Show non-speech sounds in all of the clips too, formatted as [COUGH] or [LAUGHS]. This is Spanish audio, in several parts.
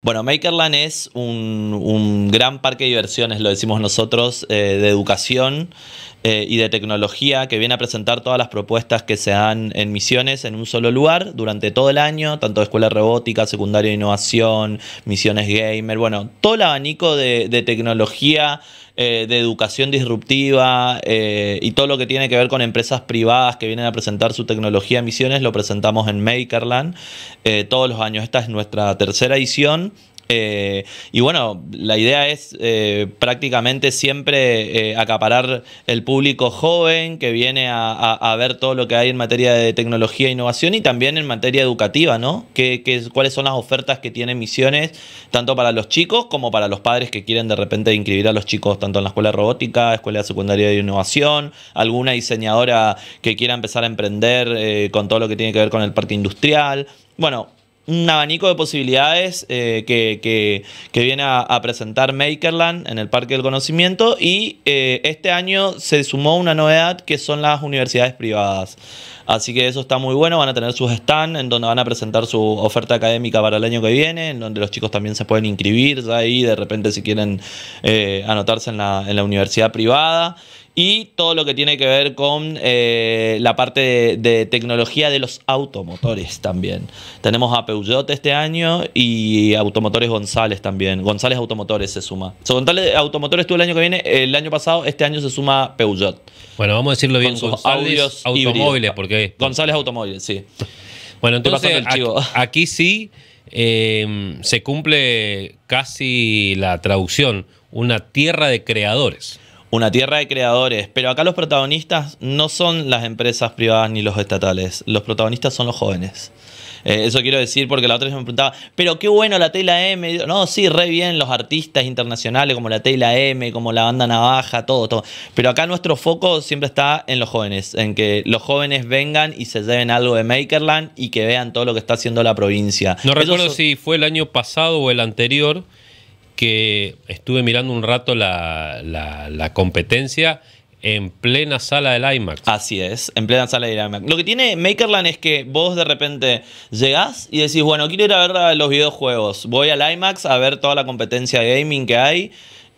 Bueno, Makerland es un, gran parque de diversiones, lo decimos nosotros, eh, de educación eh, y de tecnología que viene a presentar todas las propuestas que se dan en misiones en un solo lugar durante todo el año, tanto de escuela robótica, secundaria de innovación, misiones gamer, bueno, todo el abanico de tecnología eh, de educación disruptiva eh, y todo lo que tiene que ver con empresas privadas que vienen a presentar su tecnología a misiones, lo presentamos en Makerland eh, todos los años. Esta es nuestra tercera edición eh, y bueno, la idea es eh, prácticamente siempre eh, acaparar el público joven que viene a, ver todo lo que hay en materia de tecnología e innovación y también en materia educativa, ¿no? cuáles son las ofertas que tiene Misiones, tanto para los chicos como para los padres que quieren de repente inscribir a los chicos tanto en la escuela robótica, escuela secundaria de innovación, alguna diseñadora que quiera empezar a emprender con todo lo que tiene que ver con el parque industrial? Bueno, un abanico de posibilidades eh, que, que, viene a, presentar Makerland en el Parque del Conocimiento y eh, este año se sumó una novedad que son las universidades privadas. Así que eso está muy bueno, van a tener sus stands en donde van a presentar su oferta académica para el año que viene, en donde los chicos también se pueden inscribir ahí de repente si quieren eh, anotarse en la, en la universidad privada y todo lo que tiene que ver con eh, la parte de, tecnología de los automotores también. Tenemos a Peugeot este año y Automotores González también. González Automotores se suma. Automotores tú el año que viene, el año pasado, este año se suma Peugeot. Bueno, vamos a decirlo bien, con González Automóviles, porque... González Automóviles, sí. Bueno, entonces aquí, sí eh, se cumple casi la traducción, una tierra de creadores una tierra de creadores, pero acá los protagonistas no son las empresas privadas ni los estatales, los protagonistas son los jóvenes. Eh, eso quiero decir porque la otra vez me preguntaba, pero qué bueno la Tela M. No, sí, re bien los artistas internacionales como la Tela M, como la banda Navaja, todo, todo. Pero acá nuestro foco siempre está en los jóvenes, en que los jóvenes vengan y se lleven algo de Makerland y que vean todo lo que está haciendo la provincia. No recuerdo si fue el año pasado o el anterior que estuve mirando un rato la, competencia en plena sala del IMAX. Así es, en plena sala del IMAX. Lo que tiene Makerland es que vos de repente llegás y decís, bueno, quiero ir a ver los videojuegos. Voy al IMAX a ver toda la competencia de gaming que hay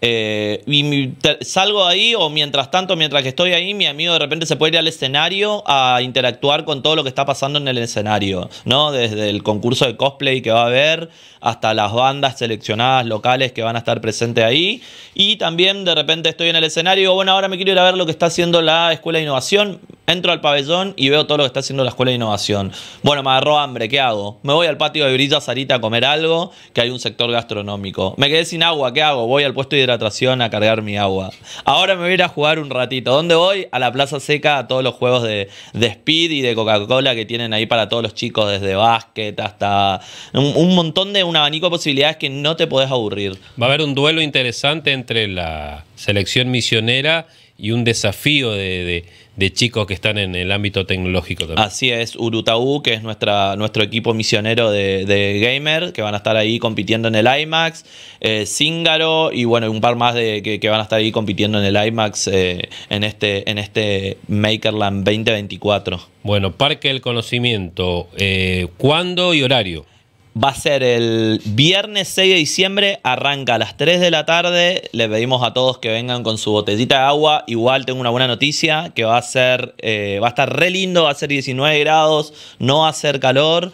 eh, y salgo ahí o mientras tanto, mientras que estoy ahí, mi amigo de repente se puede ir al escenario a interactuar con todo lo que está pasando en el escenario, ¿no? Desde el concurso de cosplay que va a haber hasta las bandas seleccionadas locales que van a estar presentes ahí. Y también de repente estoy en el escenario bueno, ahora me quiero ir a ver lo que está haciendo la Escuela de Innovación. Entro al pabellón y veo todo lo que está haciendo la Escuela de Innovación. Bueno, me agarró hambre, ¿qué hago? Me voy al patio de Brilla Sarita a comer algo, que hay un sector gastronómico. Me quedé sin agua, ¿qué hago? Voy al puesto de hidratación a cargar mi agua. Ahora me voy a ir a jugar un ratito. ¿Dónde voy? A la Plaza Seca, a todos los juegos de, Speed y de Coca-Cola que tienen ahí para todos los chicos, desde básquet hasta un, un montón de, un abanico de posibilidades que no te podés aburrir. Va a haber un duelo interesante entre la selección misionera y un desafío de, chicos que están en el ámbito tecnológico también. Así es, Urutaú, que es nuestro equipo misionero de, gamer, que van a estar ahí compitiendo en el IMAX, eh, Zingaro y bueno, un par más de, que, van a estar ahí compitiendo en el IMAX eh, en, este, en este Makerland 2024. Bueno, Parque del Conocimiento, eh, ¿cuándo y horario? va a ser el viernes 6 de diciembre, arranca a las 3 de la tarde. Le pedimos a todos que vengan con su botellita de agua. Igual tengo una buena noticia, que va a ser, eh, va a estar re lindo, va a ser 19 grados, no va a ser calor.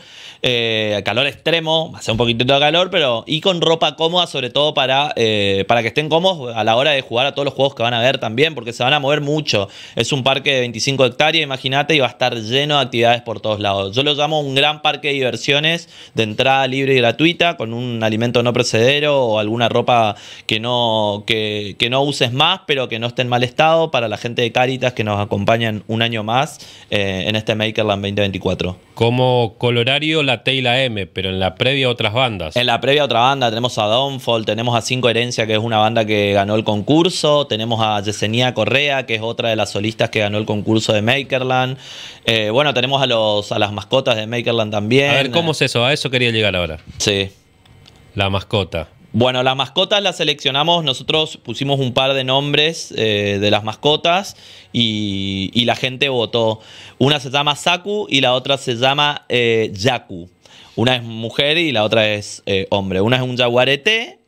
Eh, calor extremo, va a ser un poquitito de calor, pero y con ropa cómoda, sobre todo para, eh, para que estén cómodos a la hora de jugar a todos los juegos que van a ver también, porque se van a mover mucho. Es un parque de 25 hectáreas, imagínate, y va a estar lleno de actividades por todos lados. Yo lo llamo un gran parque de diversiones de libre y gratuita con un alimento no procedero o alguna ropa que no, que, no uses más, pero que no esté en mal estado para la gente de Caritas que nos acompañan un año más eh, en este Makerland 2024 como colorario la T y la M, pero en la previa otras bandas. En la previa otra banda tenemos a Downfall, tenemos a Cinco Herencia, que es una banda que ganó el concurso, tenemos a Yesenia Correa, que es otra de las solistas que ganó el concurso de Makerland. Eh, bueno, tenemos a, los, a las mascotas de Makerland también. A ver, ¿cómo eh, es eso? A eso quería llegar ahora. Sí. La mascota. Bueno, las mascotas las seleccionamos, nosotros pusimos un par de nombres eh, de las mascotas y, la gente votó. Una se llama Saku y la otra se llama eh, Yaku. Una es mujer y la otra es eh, hombre. Una es un jaguarete.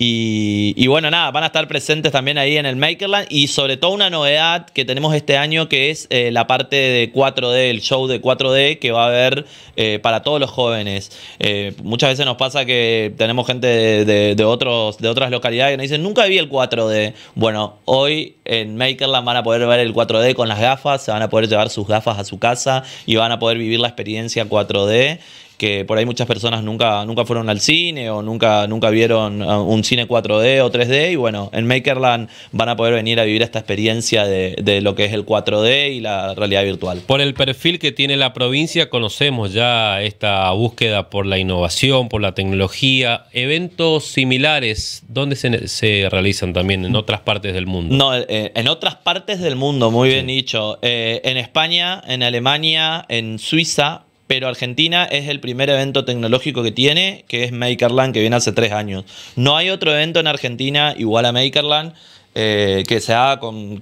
Y, bueno, nada, van a estar presentes también ahí en el Makerland y sobre todo una novedad que tenemos este año que es eh, la parte de 4D, el show de 4D que va a haber eh, para todos los jóvenes. Eh, muchas veces nos pasa que tenemos gente de, otros, de otras localidades que nos dicen, nunca vi el 4D. Bueno, hoy en Makerland van a poder ver el 4D con las gafas, se van a poder llevar sus gafas a su casa y van a poder vivir la experiencia 4D que por ahí muchas personas nunca, nunca fueron al cine o nunca, nunca vieron ah, un cine 4D o 3D y bueno, en Makerland van a poder venir a vivir esta experiencia de, lo que es el 4D y la realidad virtual. Por el perfil que tiene la provincia conocemos ya esta búsqueda por la innovación, por la tecnología, eventos similares, ¿dónde se, realizan también en otras partes del mundo? No, eh, en otras partes del mundo, muy bien dicho. Eh, en España, en Alemania, en Suiza, pero Argentina es el primer evento tecnológico que tiene, que es Makerland, que viene hace tres años. No hay otro evento en Argentina igual a Makerland. Eh, que se haga con,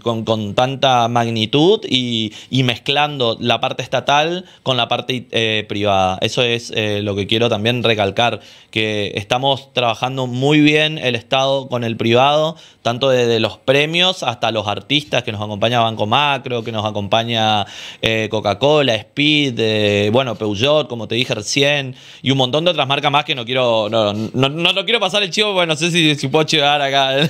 tanta magnitud y, mezclando la parte estatal con la parte eh, privada. Eso es eh, lo que quiero también recalcar, que estamos trabajando muy bien el Estado con el privado, tanto desde los premios hasta los artistas que nos acompaña Banco Macro, que nos acompaña Coca-Cola, Speed, bueno, Peugeot, como te dije recién, y un montón de otras marcas más que no quiero, no, no, quiero pasar el chivo, bueno, no sé si, puedo llegar acá el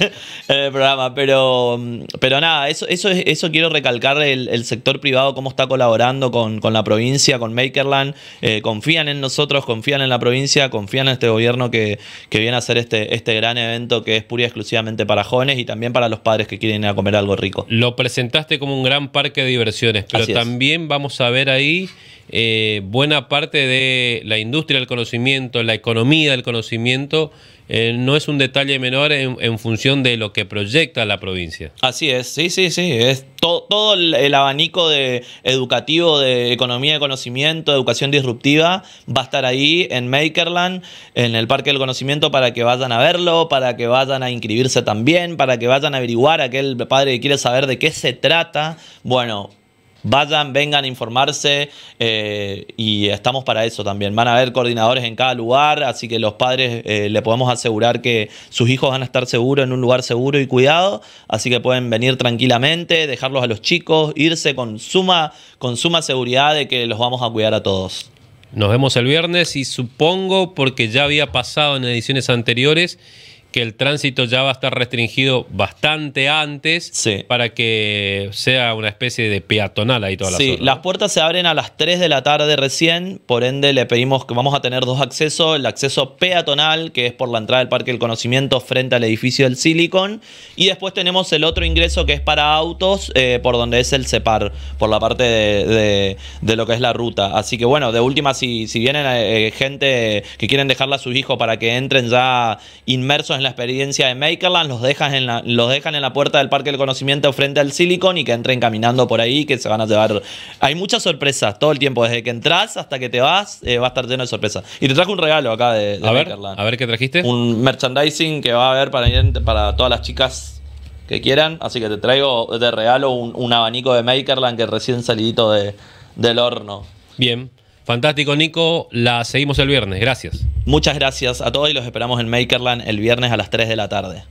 [LAUGHS] programa, pero, pero nada, eso, eso, eso quiero recalcar el, sector privado, cómo está colaborando con, la provincia, con Makerland. Eh, confían en nosotros, confían en la provincia, confían en este gobierno que, que viene a hacer este, este gran evento que es pura y exclusivamente para jóvenes y también para los padres que quieren ir a comer algo rico. Lo presentaste como un gran parque de diversiones, pero también vamos a ver ahí eh, buena parte de la industria del conocimiento, la economía del conocimiento eh, no es un detalle menor en, función de lo que proyecta la provincia. Así es, sí, sí, sí. Es todo el, abanico de educativo, de economía de conocimiento, de educación disruptiva, va a estar ahí en Makerland, en el Parque del Conocimiento, para que vayan a verlo, para que vayan a inscribirse también, para que vayan a averiguar aquel padre que quiere saber de qué se trata. Bueno, vayan, vengan a informarse eh, y estamos para eso también. Van a haber coordinadores en cada lugar, así que los padres eh, le podemos asegurar que sus hijos van a estar seguros en un lugar seguro y cuidado, así que pueden venir tranquilamente, dejarlos a los chicos, irse con suma, con suma seguridad de que los vamos a cuidar a todos. Nos vemos el viernes y supongo, porque ya había pasado en ediciones anteriores, que el tránsito ya va a estar restringido bastante antes para que sea una especie de peatonal ahí toda la Sí, las puertas se abren a las 3 de la tarde recién, por ende le pedimos que vamos a tener dos accesos, el acceso peatonal, que es por la entrada del Parque del Conocimiento frente al edificio del Silicon, y después tenemos el otro ingreso que es para autos, eh, por donde es el CEPAR, por la parte de, lo que es la ruta. Así que bueno, de última, si, si vienen eh, gente que quieren dejarla a sus hijos para que entren ya inmersos en la experiencia de Makerland, los dejas en la, los dejan en la puerta del Parque del Conocimiento frente al Silicon y que entren caminando por ahí, que se van a llevar. Hay muchas sorpresas todo el tiempo, desde que entras hasta que te vas, eh, va a estar lleno de sorpresas. Y te trajo un regalo acá de, a ver, Makerland. A ver qué trajiste. Un merchandising que va a haber para, para todas las chicas que quieran. Así que te traigo, de regalo un, abanico de Makerland que recién salidito de, del horno. Bien. Fantástico, Nico. La seguimos el viernes. Gracias. Muchas gracias a todos y los esperamos en Makerland el viernes a las 3 de la tarde.